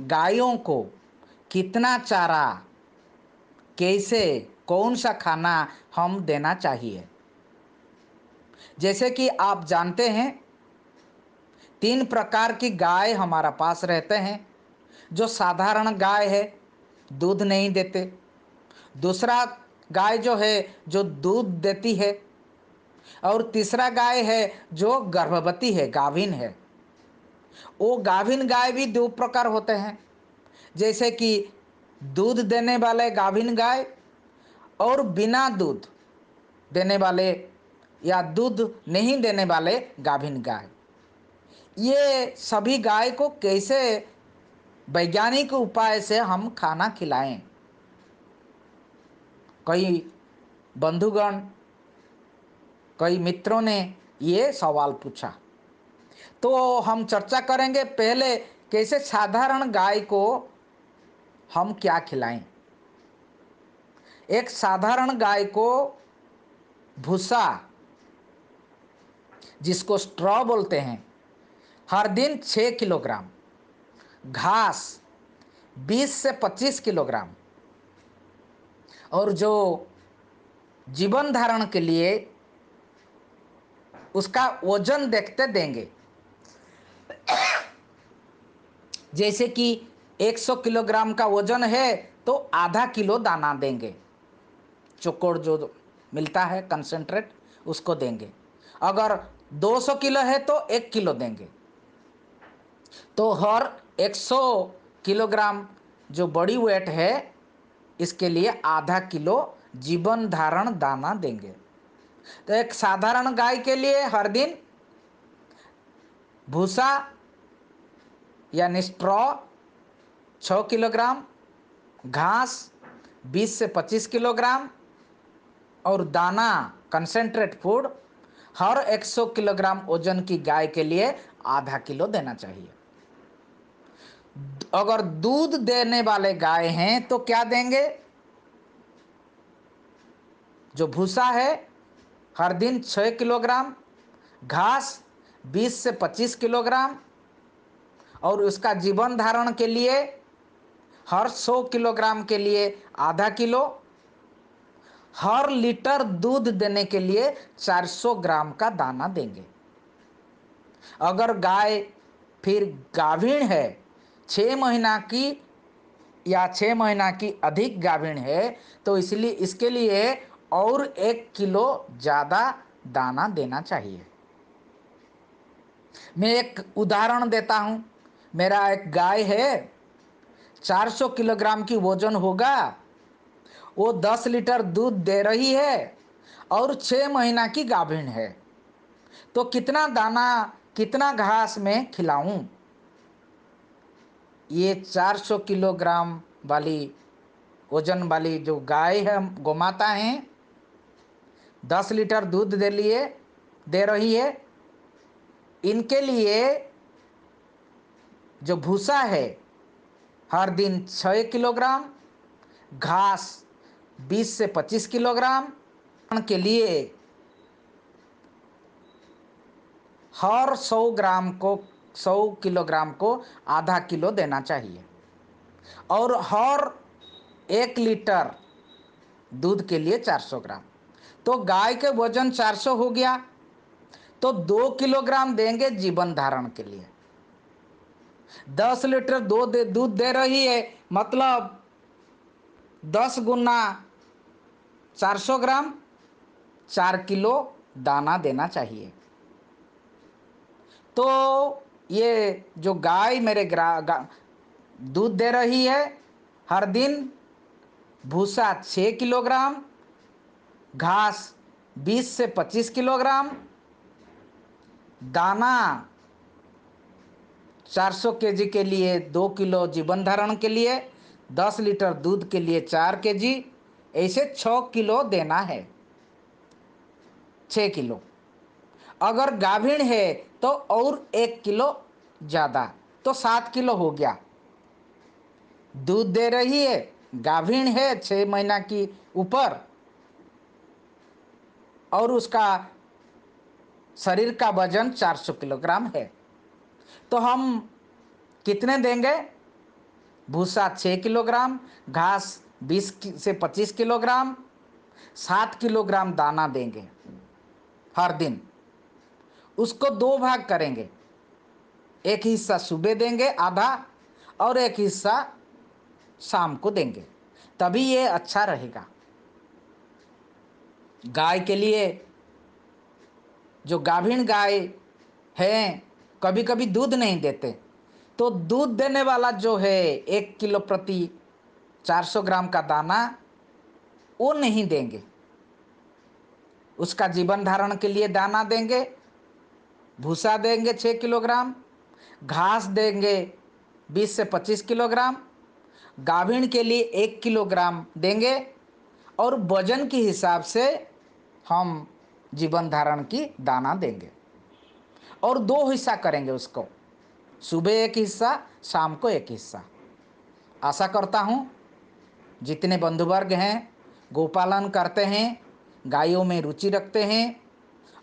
गायों को कितना चारा कैसे कौन सा खाना हम देना चाहिए जैसे कि आप जानते हैं तीन प्रकार की गाय हमारा पास रहते हैं जो साधारण गाय है दूध नहीं देते दूसरा गाय जो है जो दूध देती है और तीसरा गाय है जो गर्भवती है गाभिन है वो गाभिन गाय भी दो प्रकार होते हैं जैसे कि दूध देने वाले गाभिन गाय और बिना दूध देने वाले या दूध नहीं देने वाले गाभिन गाय ये सभी गाय को कैसे वैज्ञानिक उपाय से हम खाना खिलाएं कई बंधुगण कई मित्रों ने ये सवाल पूछा तो हम चर्चा करेंगे पहले कैसे साधारण गाय को हम क्या खिलाएं एक साधारण गाय को भूसा जिसको स्ट्रॉ बोलते हैं हर दिन 6 किलोग्राम घास 20 से 25 किलोग्राम और जो जीवन धारण के लिए उसका वजन देखते देंगे जैसे कि 100 किलोग्राम का वजन है तो आधा किलो दाना देंगे चोकोड़ जो मिलता है कंसेंट्रेट उसको देंगे अगर 200 किलो है तो एक किलो देंगे तो हर 100 किलोग्राम जो बॉडी वेट है इसके लिए आधा किलो जीवन धारण दाना देंगे तो एक साधारण गाय के लिए हर दिन भूसा यानी स्ट्रॉ छः किलोग्राम घास 20 से 25 किलोग्राम और दाना कंसेंट्रेट फूड हर 100 किलोग्राम ओजन की गाय के लिए आधा किलो देना चाहिए अगर दूध देने वाले गाय हैं तो क्या देंगे जो भूसा है हर दिन 6 किलोग्राम घास 20 से 25 किलोग्राम और उसका जीवन धारण के लिए हर 100 किलोग्राम के लिए आधा किलो हर लीटर दूध देने के लिए 400 ग्राम का दाना देंगे अगर गाय फिर गाभिण है छः महीना की या छः महीना की अधिक गाभिण है तो इसलिए इसके लिए और एक किलो ज़्यादा दाना देना चाहिए मैं एक उदाहरण देता हूँ मेरा एक गाय है 400 किलोग्राम की वजन होगा वो 10 लीटर दूध दे रही है और छः महीना की गाभिन है तो कितना दाना कितना घास में खिलाऊं ये 400 किलोग्राम वाली वजन वाली जो गाय है गोमाता है 10 लीटर दूध दे लिए दे रही है इनके लिए जो भूसा है हर दिन छः किलोग्राम घास 20 से 25 किलोग्राम के लिए हर 100 ग्राम को 100 किलोग्राम को आधा किलो देना चाहिए और हर एक लीटर दूध के लिए 400 ग्राम तो गाय के वजन 400 हो गया तो दो किलोग्राम देंगे जीवन धारण के लिए दस लीटर दूध दूध दे रही है मतलब दस गुना चार सौ ग्राम चार किलो दाना देना चाहिए तो ये जो गाय मेरे ग्रा दूध दे रही है हर दिन भूसा छः किलोग्राम घास बीस से पच्चीस किलोग्राम दाना 400 केजी के लिए दो किलो जीवन धारण के लिए दस लीटर दूध के लिए चार के जी ऐसे छ किलो देना है छ किलो अगर गाभिन है तो और एक किलो ज़्यादा तो सात किलो हो गया दूध दे रही है गाभिण है छः महीना की ऊपर और उसका शरीर का वजन 400 किलोग्राम है तो हम कितने देंगे भूसा छः किलोग्राम घास बीस से पच्चीस किलोग्राम सात किलोग्राम दाना देंगे हर दिन उसको दो भाग करेंगे एक हिस्सा सुबह देंगे आधा और एक हिस्सा शाम को देंगे तभी ये अच्छा रहेगा गाय के लिए जो गाभिन गाय हैं कभी कभी दूध नहीं देते तो दूध देने वाला जो है एक किलो प्रति 400 ग्राम का दाना वो नहीं देंगे उसका जीवन धारण के लिए दाना देंगे भूसा देंगे छः किलोग्राम घास देंगे 20 से 25 किलोग्राम गाभिन के लिए एक किलोग्राम देंगे और वजन के हिसाब से हम जीवन धारण की दाना देंगे और दो हिस्सा करेंगे उसको सुबह एक हिस्सा शाम को एक हिस्सा आशा करता हूँ जितने बंधुवर्ग हैं गोपालन करते हैं गायों में रुचि रखते हैं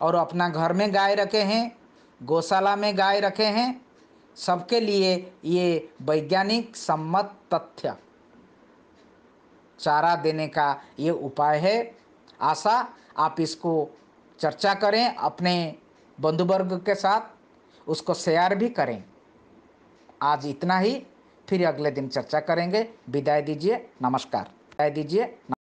और अपना घर में गाय रखे हैं गौशाला में गाय रखे हैं सबके लिए ये वैज्ञानिक सम्मत तथ्य चारा देने का ये उपाय है आशा आप इसको चर्चा करें अपने बंधुवर्ग के साथ उसको शेयर भी करें आज इतना ही फिर अगले दिन चर्चा करेंगे विदाई दीजिए नमस्कार विदाई दीजिए